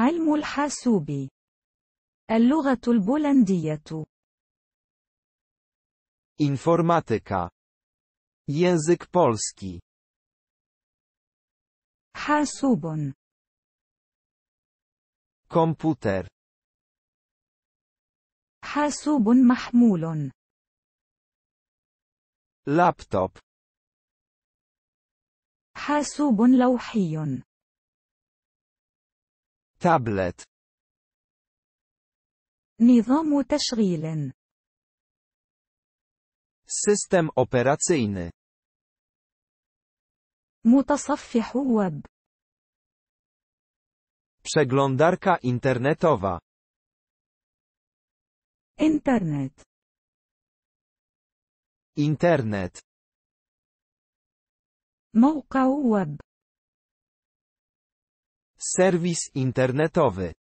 علم الحاسوب اللغة البولندية إنفورماتيكا ينزك بولسكي حاسوب كمبيوتر حاسوب محمول لابتوب حاسوب لوحي tablet, نظام تشغيل System operacyjny. متصفح web Przeglądarka internetowa. Internet. Internet. موقع web serwis internetowy.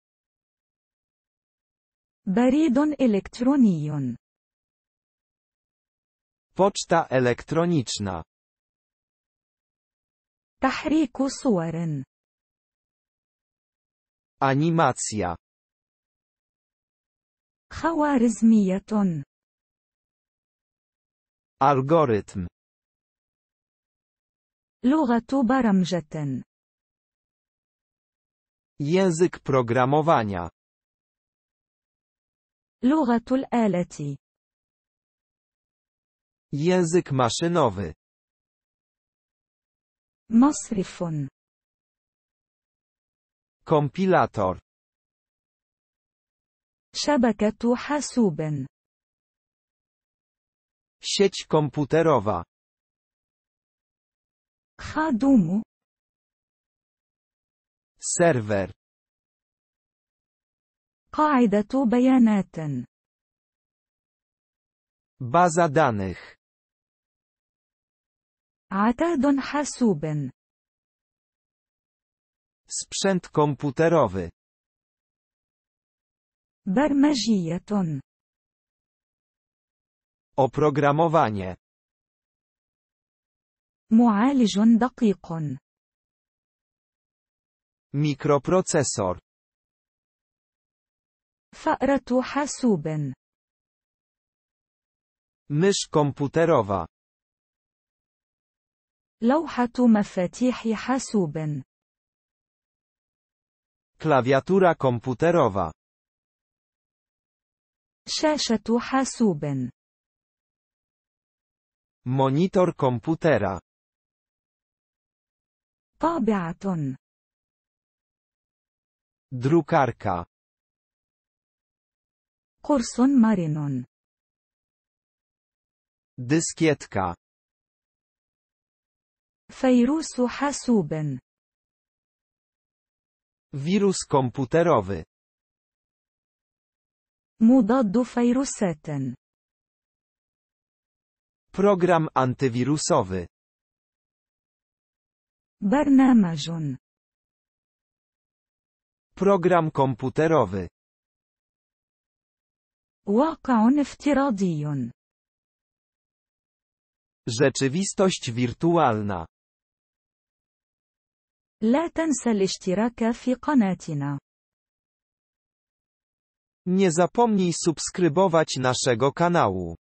Beridon elektroniczny, Poczta elektroniczna. Tahriku suaren. Animacja. Khawarizmiyaton. Algorytm. luga Lugatu baramżeten. Język programowania. Lugatul eleti. Język maszynowy. Mosrifun. Kompilator. Szabaketu hasubin. Sieć komputerowa. Hadumu, serwer قاعدة بيانات baza danych عتاد حاسوب sprzęt komputerowy برمجية oprogramowanie معالج دقيق mikroprocesor فأرة حاسوب mysz komputerowa لوحة مفاتيح حاسوب klawiatura komputerowa شاشة حاسوب monitor komputera طابعة Drukarka. Corson Marinon. Dyskietka. Fejrusu Hasuben. Wirus komputerowy. Mudadu Fejruseten. Program antywirusowy. Barnamażun. Program komputerowy. واقع افتراضي. Rzeczywistość wirtualna. لا تنسى الاشتراك في قناتنا. Nie zapomnij subskrybować naszego kanału.